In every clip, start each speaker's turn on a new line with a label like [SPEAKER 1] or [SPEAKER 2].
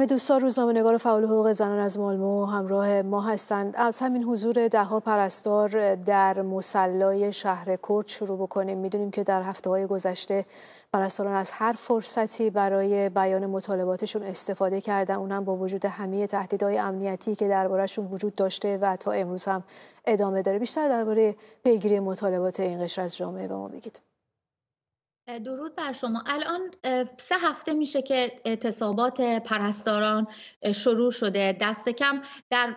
[SPEAKER 1] دوستان روزنامه و فعال حقوق زنان از مالمو همراه ما هستند از همین حضور دهها پرستار در مسلای شهر کرد شروع بکنیم میدونیم که در هفته های گذشته پرستاران از هر فرصتی برای بیان مطالباتشون استفاده کردن اونم با وجود همه تهدیدهای امنیتی که دربارهشون وجود داشته و تا امروز هم ادامه داره بیشتر درباره پیگیری مطالبات این قشر از جامعه به ما بگید
[SPEAKER 2] درود بر شما الان سه هفته میشه که اعتصابات پرستاران شروع شده دست کم در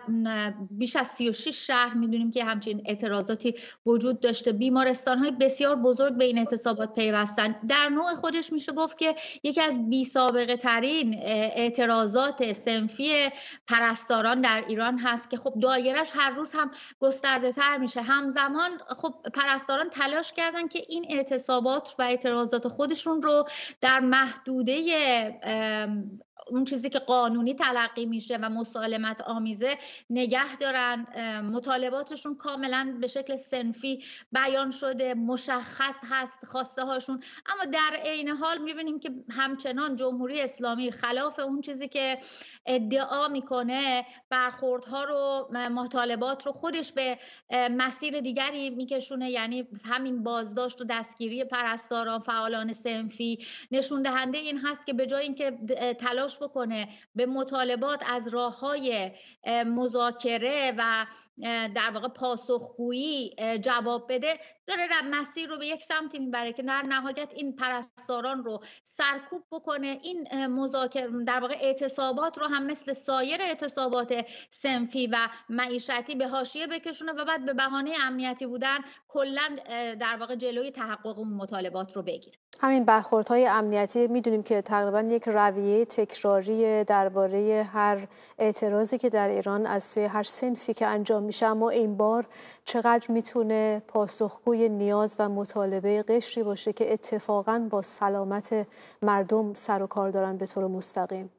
[SPEAKER 2] بیش از 36 شهر میدونیم که همچین اعتراضاتی وجود داشته بیمارستان های بسیار بزرگ به این اعتصابات پیوستن در نوع خودش میشه گفت که یکی از بی سابقه ترین اعتراضات سنفی پرستاران در ایران هست که خب دایرش هر روز هم گسترده تر میشه همزمان خب پرستاران تلاش کردن که این اعتصابات و اعتراضات خودشون رو در محدوده اون چیزی که قانونی تلقی میشه و مسالمت آمیزه نگه دارن مطالباتشون کاملا به شکل سنفی بیان شده مشخص هست خواسته هاشون اما در عین حال میبینیم که همچنان جمهوری اسلامی خلاف اون چیزی که ادعا میکنه برخوردها رو مطالبات رو خودش به مسیر دیگری میکشونه یعنی همین بازداشت و دستگیری پرستاران فعالان سنفی نشون دهنده این هست که به جای اینکه تلاش بکنه به مطالبات از راه های مذاکره و در واقع پاسخگویی جواب بده داره مسیر رو به یک سمتی میبره که در نهایت این پرستاران رو سرکوب بکنه این مذاکره در واقع اعتصابات رو هم مثل سایر اعتصابات سنفی و معیشتی به حاشیه بکشونه و بعد به بهانه امنیتی بودن کلا در واقع جلوی تحقق مطالبات رو بگیره
[SPEAKER 1] همین برخوردهای امنیتی میدونیم که تقریبا یک رویه تکرار تکراری درباره هر اعتراضی که در ایران از سوی هر سنفی که انجام میشه اما این بار چقدر میتونه پاسخگوی نیاز و مطالبه قشری باشه که اتفاقا با سلامت مردم سر و کار دارن به طور مستقیم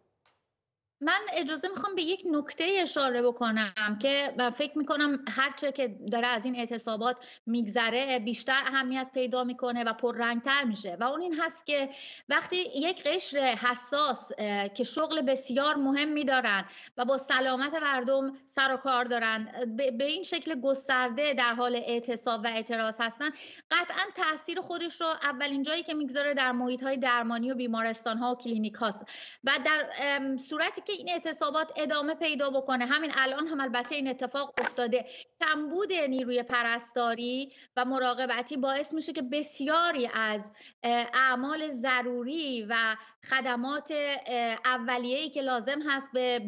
[SPEAKER 2] من اجازه میخوام به یک نکته اشاره بکنم که فکر میکنم هرچه که داره از این اعتصابات میگذره بیشتر اهمیت پیدا میکنه و پررنگتر میشه و اون این هست که وقتی یک قشر حساس که شغل بسیار مهمی دارن و با سلامت مردم سر و کار دارن به این شکل گسترده در حال اعتصاب و اعتراض هستن قطعا تاثیر خودش رو اولین جایی که میگذاره در محیط های درمانی و بیمارستان ها و کلینیک هاست و در صورتی که این اعتصابات ادامه پیدا بکنه همین الان هم البته این اتفاق افتاده کمبود نیروی پرستاری و مراقبتی باعث میشه که بسیاری از اعمال ضروری و خدمات اولیه‌ای که لازم هست به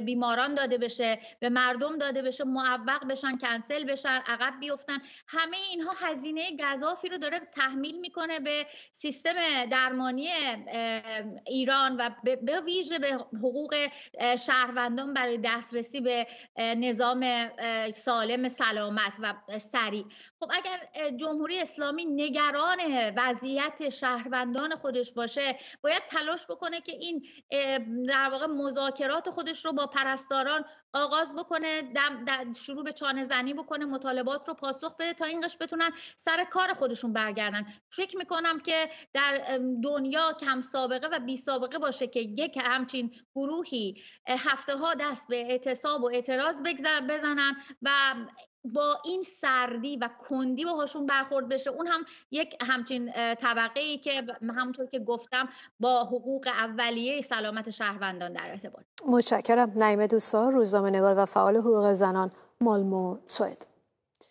[SPEAKER 2] بیماران داده بشه به مردم داده بشه معوق بشن کنسل بشن عقب بیفتن همه اینها هزینه گذافی رو داره تحمیل میکنه به سیستم درمانی ایران و به ویژه به حقوق شهروندان برای دسترسی به نظام سالم سلامت و سریع خب اگر جمهوری اسلامی نگران وضعیت شهروندان خودش باشه باید تلاش بکنه که این در واقع مذاکرات خودش رو با پرستاران آغاز بکنه دم شروع به چانه زنی بکنه مطالبات رو پاسخ بده تا این قش بتونن سر کار خودشون برگردن فکر میکنم که در دنیا کم سابقه و بی سابقه باشه که یک همچین گروه که هفته ها دست به اعتصاب و اعتراض بزنن و با این سردی و کندی باهاشون برخورد بشه اون هم یک همچین طبقه ای که همونطور که گفتم با حقوق اولیه سلامت شهروندان در ارتباط
[SPEAKER 1] متشکرم نعیم دوستان روزنامه نگار و فعال حقوق زنان مالمو سوئد